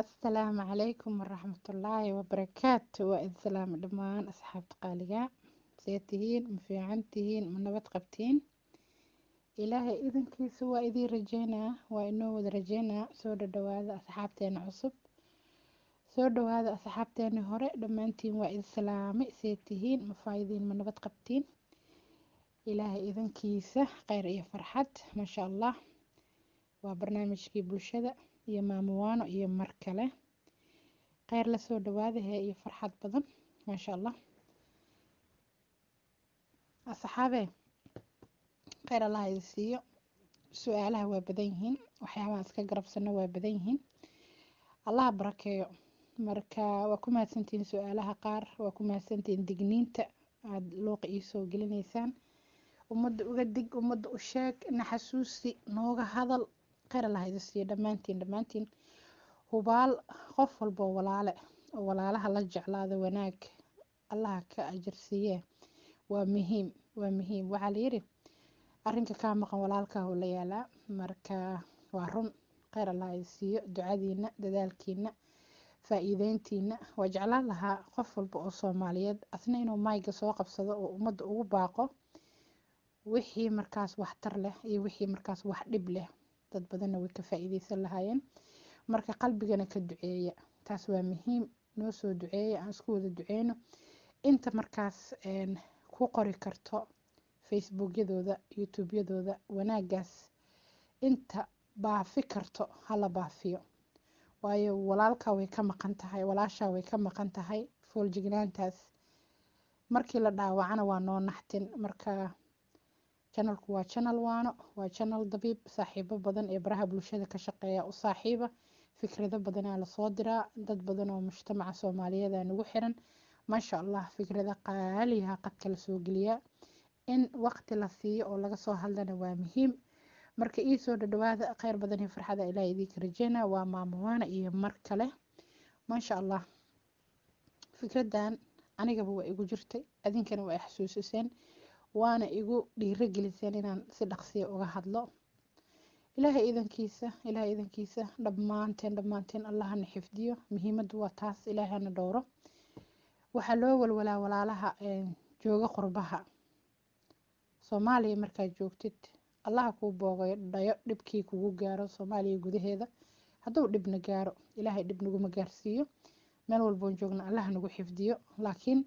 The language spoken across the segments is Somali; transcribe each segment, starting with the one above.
asalaamu calaykum waraxmatullaahi wabarakaatu waa idi salaama dhammaan asxaabta qaaliga see tihiin ma fiican tihiin ma nabad qabtiin ilaahay idankiisa waa idiin rajeynaa waa inoo wada rajeynaa soo dhadhawaada asxaabteena cusub soo dhawaada asxaabteeni hore dhammaantiin waa idi salaamay see tihiin ma faa'idiin ma nabad qabtiin ilaahay idankiisa kheyr iyo farxad maasha allah waa barnaamijkii bulshada iyo maamuwaano iyo mar kale kheyr lasoo dhawaadahee iyo farxad badan maasha allah asxaabee kheyr allah idi siiyo su-aalaha waa badan yihiin waxyaabaha iska garabsanno waa badan yihiin allaha barakeeyo marka waa ku mahadsantihiin su-aalaha qaar waa ku mahadsantihiin digniinta aada luuqa iisoo gelinaysaan ummadda uga dig ummadda u sheeg na xasuusi nooga hadal kheyr allah idin siiyo dhammaantiin dhammaantiin hubaal qof walbo walaale oo walaalaha la jeclaada wanaag allaha ka ajarsiiye waa muhiim waa muhiim waxaa layidhi arrinka kaa maqan walaalkaah la yaalaa marka waa run kheyr allah idin ducadiina dadaalkiina faa-iideyntiina waa jeclaan lahaa qof walba oo soomaaliyeed asna inuu mayga soo qabsado oo ummadda ugu baaqo wixii markaas waxtar leh iyo wixii markaas wax dhib leh dad badanna way ka faa'iideysan lahaayeen marka qalbigana ka duceeya taas waa muhiim noo soo duceeya aan isku wada duceyno inta markaas ku qori karto facebookyadooda youtubeyadooda wanaagaas inta baafi karto hala baafiyo waayo walaalka way ka maqan tahay walaashaa way ka maqan tahay fooljignaantaas markii la dhaawacana waa noo naxtin marka channelku waa channel waano waa channel dabiib saaxiibo badan ee baraha bulshada ka shaqeeya u saaxiiba fikrado badanaa lasoo diraa dad badan oo mujtamaca soomaaliyeeda nagu xiran maasha allah fikrada qaaliyaha qadka lasoo geliyaa in waqti la siiyo oo laga soo hadlana waa muhiim marka soo dhadhawaada kheyr badan iyo farxada ilaa idinka rajeena waa maamowaana iyo mar kale maasha allah fikradan anigaba waa igu jirtay adinkana waa i waana igu dhiiro geliseen inaan si dhaqsiya ah uga hadlo ilaahay idankiisa ilaahay idankiisa dhammaanteen dhammaanteen allahana xifdiyo muhiimaddu waa taas ilaahana dhowro waxaa loo walwalaa walaalaha jooga qurbaha soomaaliya markaad joogtid allaha kuu boogayo dhayo dhibkii kugu gaaro soomaaliya gudaheeda hadduu dhibna gaaro ilaahay dhib naguma gaarsiiyo meel walboon joogna allah nagu xifdiyo laakiin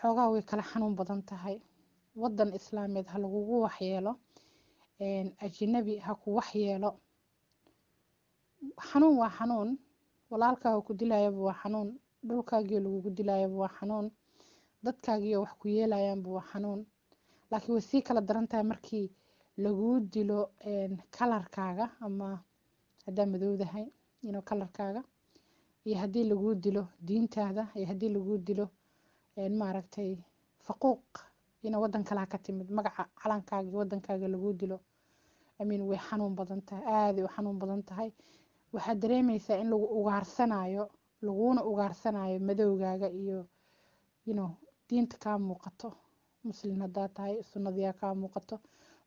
xoogaa way kala xanuun badan tahay wadan islaameed ha lagugu waxyeelo ajinabi ha ku waxyeelo xanuun waa xanuun walaalkaa ku dilaayaba waa xanuun dhulkaagiyo lagugu dilaayaba waa xanuun dadkaagiyo wax ku yeelayaanba waa xanuun laakiin way sii kala daran tahay markii laguu dilo kalarkaaga ama haddaa madowdahay inoo kalarkaaga iyo haddii laguu dilo diintaada iyo haddii laguu dilo maaragtay faquuq ina wadan kalaa ka timid magaca calankaagi wadankaaga laguu dilo amin way xanuun badan tahay aaday u xanuun badan tahay waxaa dareemeysaa in lagu ugaarsanaayo laguuna ugaarsanaayo madowgaaga iyo ino diinta kaa muuqato muslin haddaa tahay sunnadiyaa kaa muuqato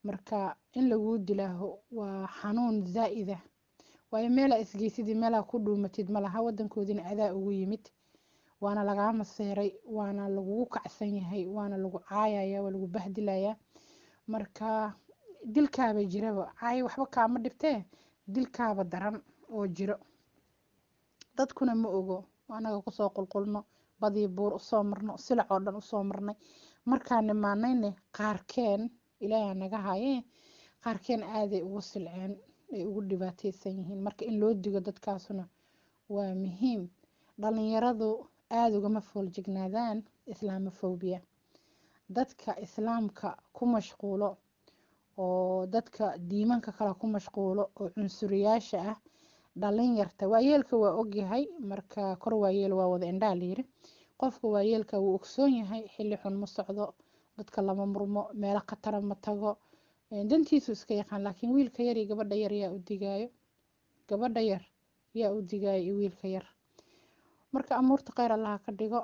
marka in laguu dilaaho waa xanuun zaa'ida waayo meelaa isgeysidii meelaa ku dhuumatid malaha wadankoodina adaa ugu yimid waana lagaa maseeray waana lagugu kacsan yahay waana lagu caayaya waa lagu bahdilaya marka dilkaaba jiraba caay waxba kaama dhibtee dilkaaba daran oo jiro dadkuna ma ogo anaga kusoo qulqulno badii buur usoo marno silac oo dhan usoo marnay markaan nimaanayne qaarkeen ilaaha naga haye qaarkeen aaday ugu silceen ay ugu dhibaateysan yihiin marka in loo digo dadkaasuna waa muhiim dhalinyaradu aada ugama fooljignaadaan islaamofobia dadka islaamka ku mashquulo oo dadka diimanka kale ku mashquulo oo cunsuriyaasha ah dhalinyarta waayeelka waa ogyahay marka kor waayeel waa wada indhaa layiri qofka waayeelka wuu ogsoon yahay xili xun ma socdo dadka lama murmo meelo khatara ma tago dantiisu iska yaqaan laakiin wiilka yar iyo gabadha yar yaa u digaayo gabadha yar yaa u digaayo iyo wiilka yar marka amuurta kheyr allaha ka dhigo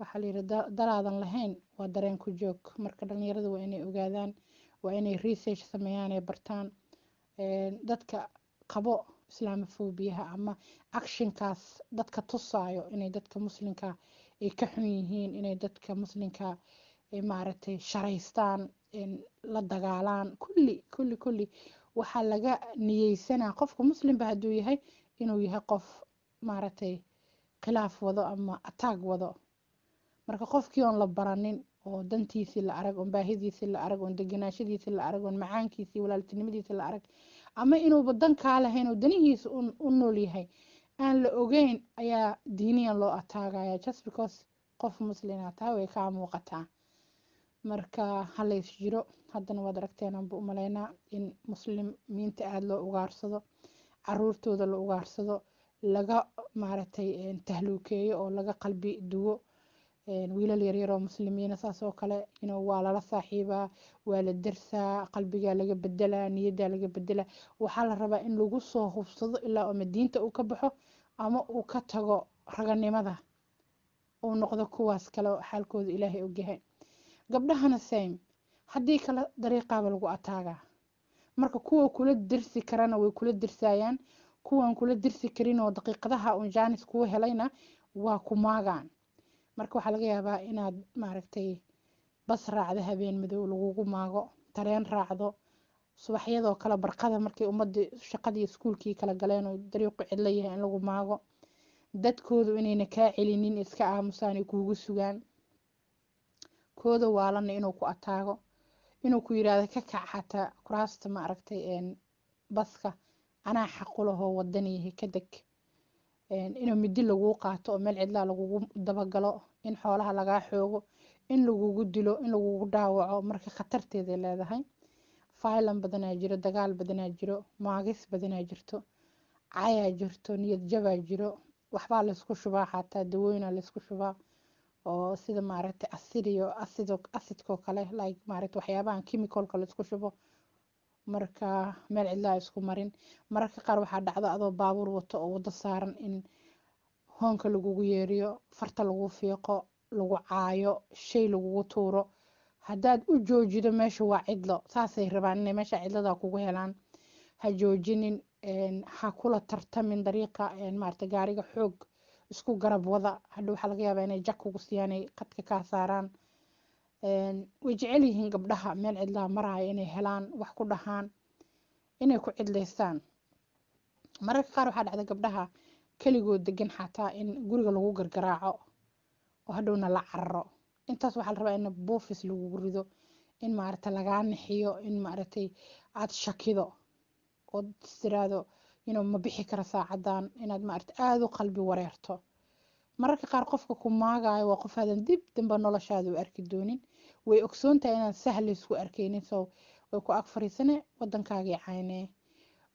waxaa la yidhi daraadan lahayn waa dareen ku joog marka dhalinyarada waa inay ogaadaan waa inay research sameeyaan ee bartaan eh, dadka qabo islaamofoobiyaha ama actionkaas dadka tusaayo inay dadka muslimka ay ka xun yihiin inay dadka muslimka eh, maaragtay sharaystaan la dagaalaan kulli kulli kulli waxaa laga niyeysanaa qofka muslimba hadduu yahay inuu yahay qof maaragtay khilaaf wado ama ataag wado marka qofkii oon la baranin oo dantiisii la arag oon baahidiisii la arag oon deganaashadiisii la arag oon macaankiisii walaaltinimadiisii la arag ama inuuba dankaa lahayn oo danihiisa u nool yahay aan la ogeyn ayaa diiniyan loo ataagaya just because qof muslima ah tahay way kaa muuqataa marka halays jiro haddana waad aragteen aanba in muslimiinta aada loo ugaarsado caruurtooda la ugaarsado laga maaragtay tahluukeeyo oo laga qalbi duwo wiilal yaryar oo muslimiina saas kale inuu waa lala saaxiibaa waa la darsaa qalbigaa laga bedelaa niyaddaa laga bedelaa waxaa la rabaa in lagu soo hubsado ilaa ama diinta uu ka baxo ama uu ka tago raganimada uu noqdo kuwaas kale oo xaalkooda ilaahay ogyahay gabdhahana same haddii kale dariiqaaba lagu ataagaa marka kuwa kula dirsi karana way kula dirsaayaan kuwan kula dirsi karin oo daqiiqadaha uun jaanis kuu helayna waa ku maagaan marka waxaa laga yaabaa inaad maaragtay bas raacdo habeen madow lagugu maago tareen raacdo subaxyadoo kale barqada markay ummadii shaqadii iskuulkii kala galeen oo dariiqu cidla yahay in lagu maago dadkoodu inayna kaa celinin iska aamusaan ay kuugu sugaan kooda waalana inuu ku ataago inuu ku yiraahdo ka kac xataa kuraasta maaragtay baska anaa xaqulahoo wadaniyahi kadeg inuu midi laguu qaato oo meel cidlaa lagugu dabagalo in xoolaha lagaa xoogo in lagugu dilo in lagugu dhaawaco marka khatarteeday leedahay faylan badanaa jiro dagaal badanaa jiro maagis badanaa jirto cayaa jirto niyad jabaa jiro waxbaa laysku shubaa xataa dawooyina laysku shubaa oo sida maaragtay asiriyo asidoo asidkoo kale like maaragtay waxyaabahan chemicalka laysku shubo marka meel cidlaa isku marin mararka qaar waxaa dhacda adoo baabuur wato oo wado saaran in hoonka lagugu yeeriyo farta lagu fiiqo lagu caayo shay lagugu tuuro haddaad u joojido meesha waa cidlo saasay rabaan inay meesha cidlada kugu helaan ha joojinin ha kula tartamin dariiqa maarata gaariga xoog isku garab wada hadhow waxaa laga yaaba inay jag kugu siyaanay qadka kaa saaraan way jecel yihiin gabdhaha meel cidlaha maraayo inay helaan wax ku dhahaan inay ku cidlaystaan mararka qaar waxaa dhacda gabdhaha keligood degan xataa in guriga lagu gargaraaco oo hadhowna la cararo intaas waxaa la rabaa in boofis lagugu rido in maarata lagaa nixiyo in maaragtay aad shakido ood istiraado inuu ma bixi kara saacadan inaad maarata aada u qalbi wareerto mararka qaar qofka ku maagaayo waa qof aadan dib dambe noloshaada u arki doonin way ogsoontahay inaan sahli isku arkeynin way ku ag fariisane wadankaagii cayne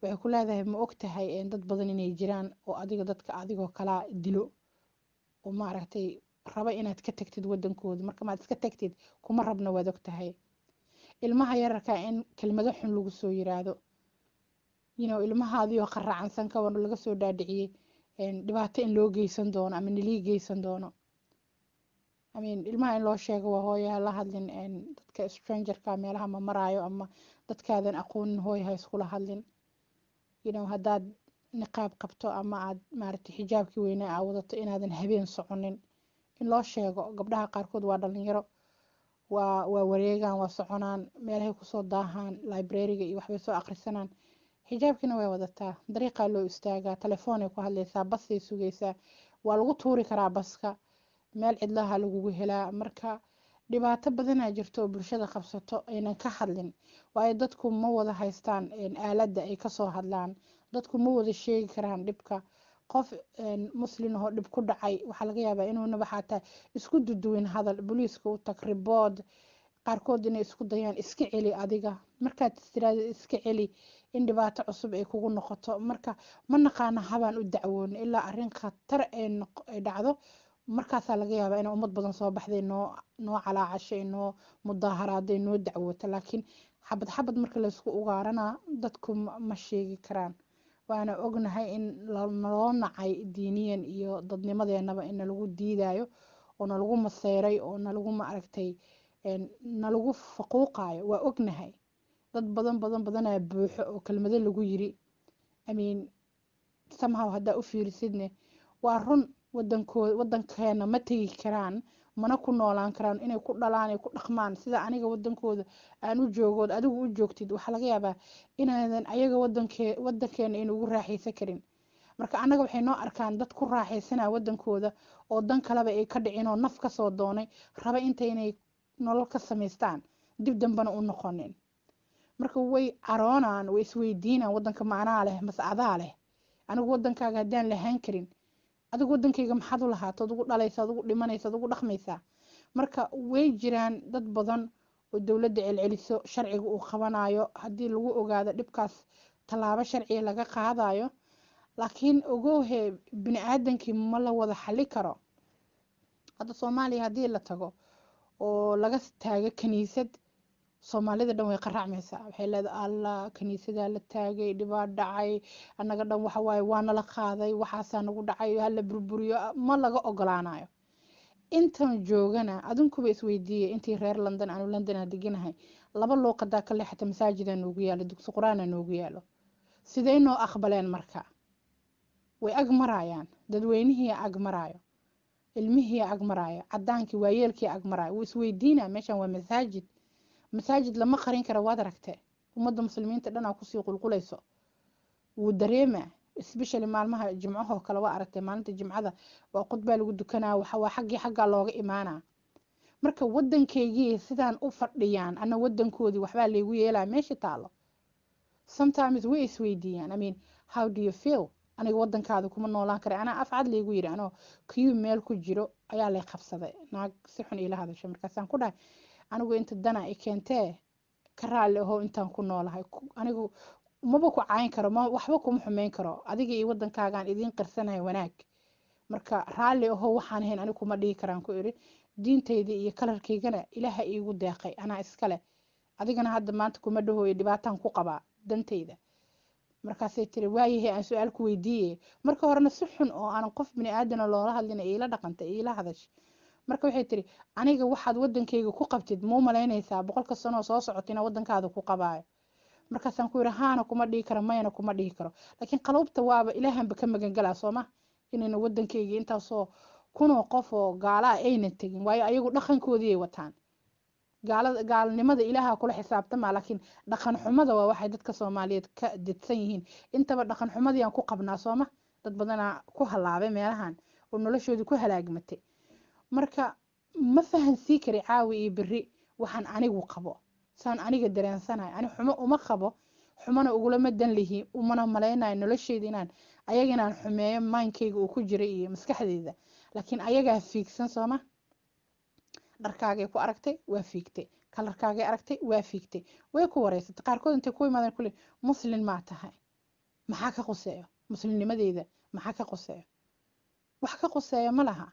waxay ku leedahay ma ogtahay eh, dad badan inay jiraan oo adiga dadka adigoo kalaa dilo oo maaragtay raba inaad ka tagtid wadankooda marka maad iska tagtid kuma rabna waad ogtahay ilmaha yararkaa in kelmado xun lagu soo yiraahdo yinow ilmahaadiioo qaraacansan kawan laga dhaadhiciyey eh, dhibaato in loo geysan doono ama nalii geysan doono amin ilmaha in loo sheego waa hooya hala hadlin dadka strangerka meelaha ma maraayo ama dadkaadan aqoonin hooy iskula hadlin yinow haddaad niqaab qabto ama aad maaragtay xijaabkii weynaa aa wadato inaadan habeen soconin in loo sheego gabdhaha qaarkood waa dhalinyaro waa waa wareegaan waa soconaan meelahay kusoo daahaan librariga iyo waxbay soo akhrisanaan xijaabkiina way wadataa dariiqaa loo istaagaa telefoonay ku hadlaysaa basay sugaysaa waa lagu tuuri karaa baska meel cidlaha lagugu helaa marka dhibaato badanaa jirto oo bulshada qabsato aynan ka hadlin waayo dadku ma wada haystaan aaladda ay kasoo hadlaan dadku ma wada sheegi karaan dhibka qof muslin ahoo dhib ku dhacay waxaa laga yaabaa inuunaba xataa isku duduwin hadal booliiska u tag ribood qaarkood inay isku dayaan iska celi adiga markaad istiraada iska celi in dhibaato cusub ay kugu noqoto marka ma naqaana habaan u dacwoon ilaa arin khatar ay dhacdo markaasaa laga yaabaa inay ummad badan soo baxday noo noo calaacashay noo mudaaharaadday noo dacwota laakiin xabad xabad marka laysku ugaarana dadku ma sheegi karaan waana ognahay in naloo nacay diiniyan iyo dadnimadeenaba in nalagu diidaayo oo nalagu maseeray oo nalagu maaragtay nalagu faquuqaayo waa ognahay dad badan badan badanaa buuxo oo kelmado lagu yiri amin samahaw haddaa u fiirisidne waa run wadankooda wadankeena ma tegi karaan mana ku noolaan karaan inay ku dhalaan ay ku dhaqmaan sida aniga wadankooda aan u joogood adigu u joogtid waxaa laga yaabaa inaadan ayaga wadankee wadankeena ayna raaxaysan karin marka annaga waxay noo arkaan dad ku raaxaysana wadankooda oo dan kaleba ay ka dhicin oo naf kasoo doonay raba inta inay nolol ka samaystaan dib dambana u noqonin marka way caroonaan way isweydiinaan wadanka macnaa leh mas leh anigu wadankaaga haddaan lahaan karin adigu wadankayga maxaad u lahaata ad ugu dhalaysa ad ugu dhimanaysa ad ugu dhaqmaysaa marka way jiraan dad badan oo dowladda celceliso sharciga uu qabanayo haddii lagu ogaado dhibkaas tallaabo sharciga laga qaadayo laakiin ogowhe bini aadankii ma la wada xali karo hadda soomaaliya haddii la tago oo laga taago kaniisad soomaalida dhan way qaraacmaysaa waxay leedahay alla kaniisadaa la taagay dhibaa dhacay annaga dhan waxa waaye waana la qaaday waxaasaa nagu dhacay hala burburiyo ma laga ogolaanayo intan joogana adinkuba isweydiiyey intii reer london aanu londona deganahay laba luuqadaa kale xataa masaajidaa noogu yaalo dugsi qur-aana noogu yaalo sidee noo aqbaleen marka way ag marayaan dadweynihiia ag maraayo ilmihiia ag maraayo cadaankii waayeelkiia ag maraayo wuu isweydiinaa meeshaan waa masaajid masaajid lama qarin kara waad aragte ummadda muslimiinta dhanaa kusii qulqulayso wuu dareema sbeshali maalmaha jimcahoo kale waa aragtee maalinta jimcada waa qudbaa lagu dukanaa waa xaggii xaggaa looga imaanaa marka waddankaygii sidaan u fadhiyaan ana waddankoodii waxbaa laygu yeelaa meesha taalo sometimes way isweydiiyaan imean how do you feel aniga waddankaada kuma noolaan kara anaa afcad laygu yidhi anoo kiyuu meel ku jiro ayaa lay qabsaday naag si xun iila hadashay markaasaan ku dhahay anigu inta dana i keentee ka raalli ahoo intaan ku noolahay anigu maba ku cayn karo waxba kuma xumeyn karo adiga iyo waddankaagaan idiin qarsanahay wanaag marka raalli ahoo waxaan ahayn anigu kuma dhihi karaan ku idhi diintayda iyo kalarkaygana ilaaha iigu deeqay anaa iskale adigana hadda maanta kuma dhahooyo dhibaataan ku qabaa dantayda markaasay tiri waayahay aan su-aal ku weydiiye marka horena si xun oo aan qof bini aadana loola hadlina iila dhaqanta iila hadash marka waxay tiri aniga waxaad wadankayga ku qabtid mau malaynaysaa boqolka sanoo soo socotina wadankaada ku qabaayo markaasaan ku yidhi haana kuma dhihi karo mayana kuma dhihi karo laakiin qaluubta waaba ilaahanba ka magangalaa sooma inayna wadankayga intaasoo kunoo qof oo gaalaa aynan tegin waayo ayagu dhaqankoodii wataan gaalada gaalnimada ilaaha kula xisaabtama laakiin dhaqan xumada waa waxay dadka soomaaliyeed ka didsan yihiin intaba dhaqan xumadii aan ku qabnaa sooma dad badanaa ku halaabay meelahan oo noloshoodii ku halaagmatay marka ma fahansii kari caawi iyo beri waxaan anigu qabo saan aniga dareensanahay ani xumo uma qabo xumana ugulama dan lihiin umana malaynayo nolosheyda inaan ayaga inaan xumeeyo maankeyga uu ku jiray iyo maskaxdeyda laakiin ayagaa fiigsan sooma dharkaagay ku aragtay waa fiigtay kalarkaagay aragtay waa fiigtay way ku wareysatay qaarkood intay ku imaadeen kule muslin maa tahay maxaa ka quseeyo muslimnimadeyda maxaa ka quseeyo wax ka quseeyo ma laha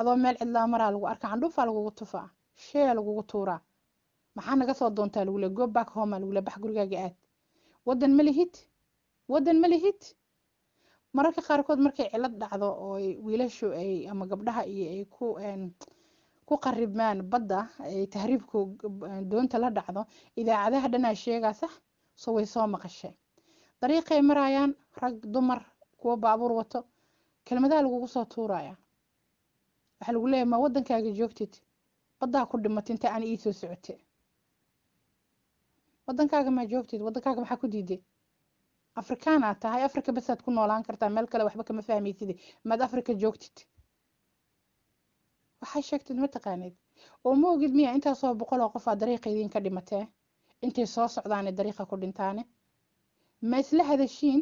adoo meel cidlaa maraa lagu arka candhuufaa lagugu tufaa sheeyaa lagugu tuuraa maxaa naga soo doontaa lagule go back home lagule bax gurigaaga aad waddan ma lihid waddan ma lihid mararka qaarkood markay cilad dhacdo oo wiilashu ay ama gabdhaha iyo ay ku ku qaribmaan badda ay tahriibku doonta la dhacdo idaacadaha dhanaa sheegaasa ah, sax so way soo maqashee dariiqay marayaan rag dumar kuwo baabuur wato kelmadaha lagugu soo tuuraya waxaa lagu leeyahy ma waddankaaga joogtid baddaa ku dhimata inta aan iisoo socote waddankaaga maa joogtid waddankaaga maxaa ku diiday afrikaan aad tahay africa basaad ku noolaan kartaa meel kale waxba kama fahmayside maad afrika joogtid waxaa sheegtid ma taqaaneed oo ma ogid miya intaasoo boqoloo qofaa dariiqaydin ka dhimatee intay soo socdaane dariiqa ku dhintaane ma isla hadashiin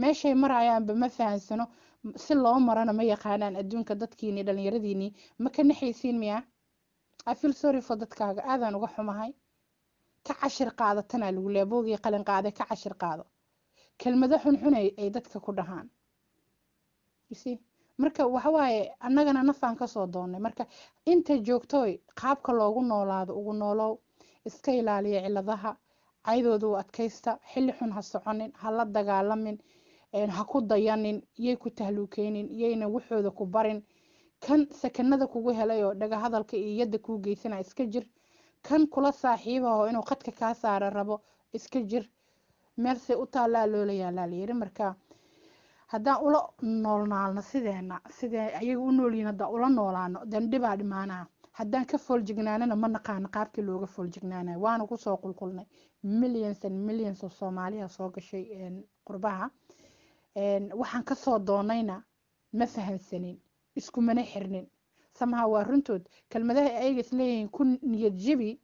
meeshay maraayaanba ma fahansano si loo marana ma yaqaanaan adduunka dadkiini dhalinyaradiini maka naxaysiin miya afil sorifo dadkaaga aadaan uga xumahay ka cashir qaada tanaa lagu leey boogii qalin qaade ka cashir qaado kelmado xunxun ay dadka ku dhahaan marka waxawaaye annagana nafaan kasoo doonnay marka inta joogtooy qaabka loogu noolaado ugu noolow iska ilaaliya ciladaha caydooda u adkaysta xilli xun ha soconin hala dagaalamin ha ku dayanin iyay ku tahluukeynin iyayna waxooda ku barin kan sakanada kugu helay oo dhaga hadalka iyo yadda kuu geysana iska jir kan kula saaxiibaho inuu qadka kaa saara rabo iska jir meelse u taallaa loola yaalaa layiri markaa haddaan ula noolnaalno sideenna sidee ayaga u noolyihin haddaan ula noolaano dandhibaa dhimaanaa haddaan ka fooljignaanin ma naqaano qaabkii looga fooljignaanan waana kusoo qulqulnay millions and millions oo soomaaliya soo gashay qurbaha waxaan kasoo doonayna ma fahamsanin iskumana xirnin samaha waa runtood kelmadaha ayaga isleeyihiin ku niyad jabi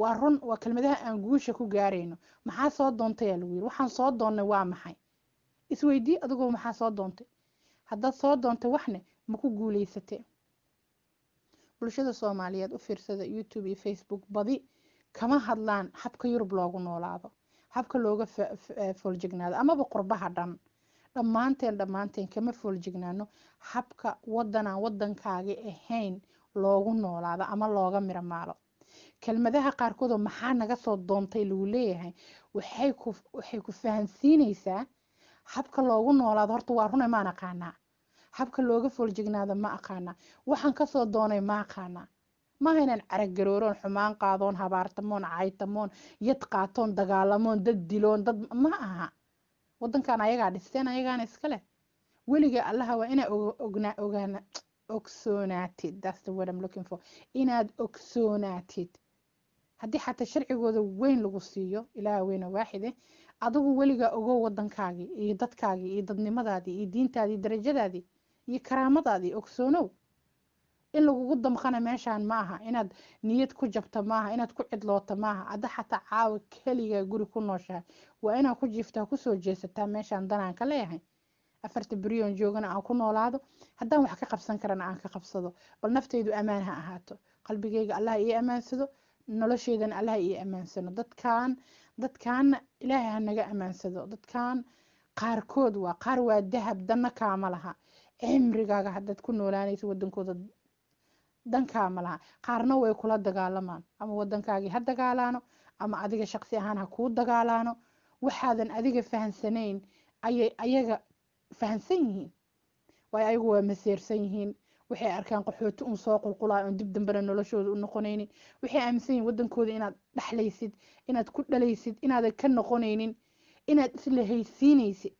waa run waa kelmadaha aan guusha ku gaarayno maxaa soo doontayaa lagu yiri waxaan soo doonnay waa maxay isweydii adigoo maxaa soo doontay haddaad soo doontay waxne ma ku guulaysate bulshada soomaaliyeed u fiirsada youtube iyo facebook badi kama hadlaan habka yurub loogu noolaado habka looga fooljignaado amaba qurbaha dhan dhammaanteen dhammaanteen kama fooljignaano habka wadanaan wadankaaga ahayn loogu noolaado ama looga miromaalo kelmadaha qaarkoodoo maxaa naga soo doontay lagu leeyahay waxay ku fahansiinaysaa habka loogu noolaado horta waa runa maan aqaanaa habka looga fooljignaado ma aqaanaa waxaan kasoo doonay ma aqaanaa maaha inaan caragarooron xumaan qaadoon habaartamoon caytamoon yad qaatoon dagaalamoon dad diloon dad ma aha wadankan ayagaa dhisteen ayagaana iska leh weliga allaha waa inaa ognaa ogsoonaatid that's the word I'm looking for inaad ogsoonaatid haddii xataa sharcigooda weyn lagu siiyo ilaaha weyna waaxide adigu weligaa ogow wadankaagii iyo dadkaagii iyo dadnimadaadii iyo diintaadii darajadaadii iyo karaamadaadii ogsoonow in lagugu damqana meeshaan maaha inaad niyad ku jabto maaha inaad ku cidloota maaha adda xataa caawa keligaa guri ku nooshahay waa inaan ku jiiftaa kusoo jeesataa meeshaan danaan ka leeyahay afarta beriyoon joogana aan ku noolaado haddaan wax ka qabsan karana aan ka qabsado bal nafteydu ammaan ha ahaato qalbigeyga allah ii ammaansado nolosheedana allah ii ammaansano dadkaan dadkaanna ilaahay ha naga ammaansado dadkaan qaarkood waa qaar waa dahab danna kaama laha cimrigaaga haddaad ku noolaanaysa wadankooda dankaa malaha qaarna way kula dagaalamaan ama wadankaagii ha dagaalaano ama adiga shaqsi ahaan ha kuu dagaalaano waxaadan adiga fahansanayn ayay ayaga fahansan yihiin waayo ayagu waa maseersan yihiin waxay arkaan qaxooti un soo qulqulaayo oon dib dambena noloshooda u noqonaynin waxay aaminsan yihin waddankooda inaad dhexlaysid inaad ku dhalaysid inaadan ka noqonaynin inaad isla haysiinaysid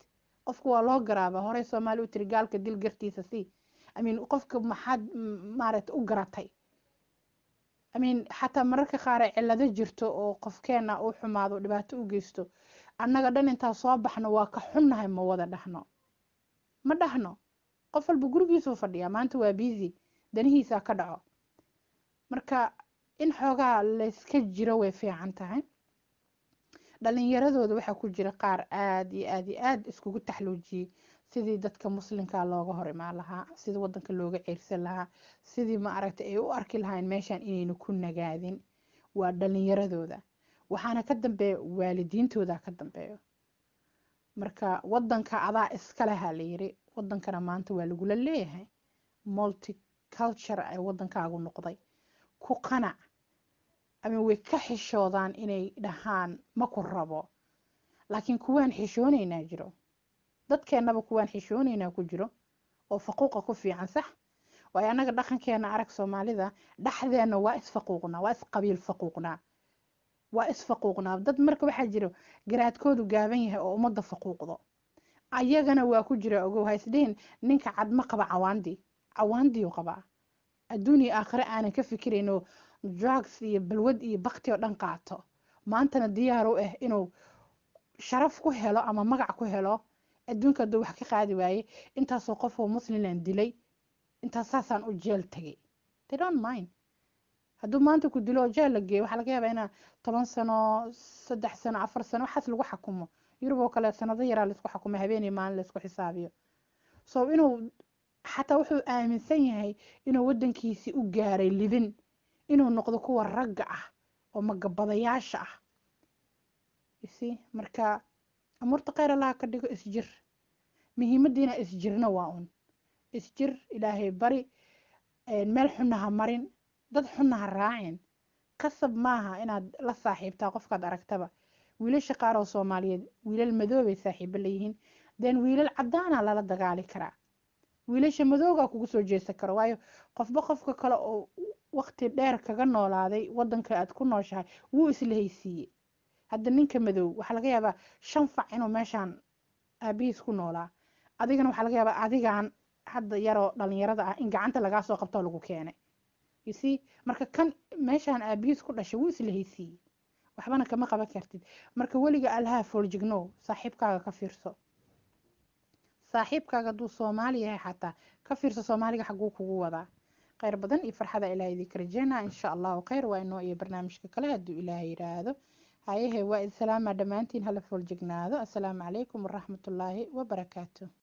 qofku waa loo garaabaa horey soomaali u tiri gaalka dil gartiisa sii amin qofka maxaad maarata u garatay amin xataa mararka qaare cilado jirto oo qofkeena uu xumaado dhibaato u geysto annaga dhan intaa soo baxno waa ka xunnahay ma wada dhahno ma dhahno qof walba gurigiisuu fadhiyaa maanta waa biisi danihiisaa ka dhaco marka in xoogaa layska jiro way fiican tahay dhalinyaradooda waxaa ku jira qaar aad iyo aad iyo aad iskugu taxluujiyey sidii dadka muslimka looga hor imaan lahaa sidii wadanka looga ceyrsan lahaa sidii ma aragtay ay u arki lahayn meeshan inayna ku nagaadin waa dhalinyaradooda waxaana ka dambeeya waalidiintooda ka dambeeyo marka wadanka adaa iskaleha layiri wadankana maanta waa lagula leeyahay multiculture ay wadankaagu noqday ku qanac ama way ka xishoodaan inay dhahaan maku rabo laakiin kuwaan xishoonaynaa jiro dadkeennaba kuwaan xishoonaynaa ku jiro oo faquuqa ku fiican sax waayo annaga dhaqankeena arag soomaalida dhexdeenna waa isfaquuqnaa waa isqabiil faquuqnaa waa isfaquuqnaa dad marka waxaa jira garaadkoodu gaaban yahay oo ummadda faquuqdo ayagana waa ku jira ogow haisdhihin ninka cad ma qaba cawaandii cawaandiyu qabaa adduuniya aakhire aanan ka fikirayno drugs iyo balwad iyo bakti oo dhan qaato maantana diyaar u ah inuu sharaf ku helo ama magac ku helo adduunka aduu wax ka qaadi waaye intaasoo qofoo muslimland dilay intaas u jeel tegay they don't mind hadduu maanta ku dilo oo jeel la geeyo waxaa laga yaabaa inaa toban sano saddex sano afar sano waxaas lagu xakumo yurub oo kale sanado yaraa laisku xakumo habeenii maalin laisku xisaabiyo so inuu xataa wuxuu aaminsan yahay inuu waddankiisii u gaaray libin inuu noqdo kuwa ragga ah oo magabadayaasha ah marka amuurta kheyr allaha ka dhigo isjir muhiimadiina isjirna waa un isjir ilaahay bari meel xunna ha marin dad xunna ha raacin kasab maaha inaad la saaxiibtaa qofkaad aragtaba wiilasha qaar oo soomaaliyeed wiilal madoobay saaxiibo leeyihiin deen wiilal caddaana ah lala dagaali karaa wiilasha madoogaa kugu soo jeesan karo waayo qofba qofka kale oo waqti dheer kaga noolaaday wadanka aad ku nooshahay wuu isla haysiiye hadda ninka madow waxaa laga yaabaa shan fac inuu meeshaan aabihiis ku noolaa adigana waxaa laga yaabaa adigan hadda yaroo dhalinyarada ah in gacanta lagaa soo qabtoo lagu keenay yus marka kan meeshaan aabihiis ku dhashay wuu isla waxbana kama qaban kartid marka weliga alhaa fooljignow saaxiibkaaga ka fiirso saaxiibkaaga hadduu soomaali yahay xataa ka fiirso soomaaliga xagguu kugu wadaa kheyr badan iyo farxada ilaahay idinka rajeynaa insha allahu kheyr waa inoo iyo barnaamijka kale hadduu ilaahay yidhaahdo hayehe waa idin salaamaa dhammaantiin hala fooljiegnaado assalaamu calaykum waraxmatullaahi barakaatu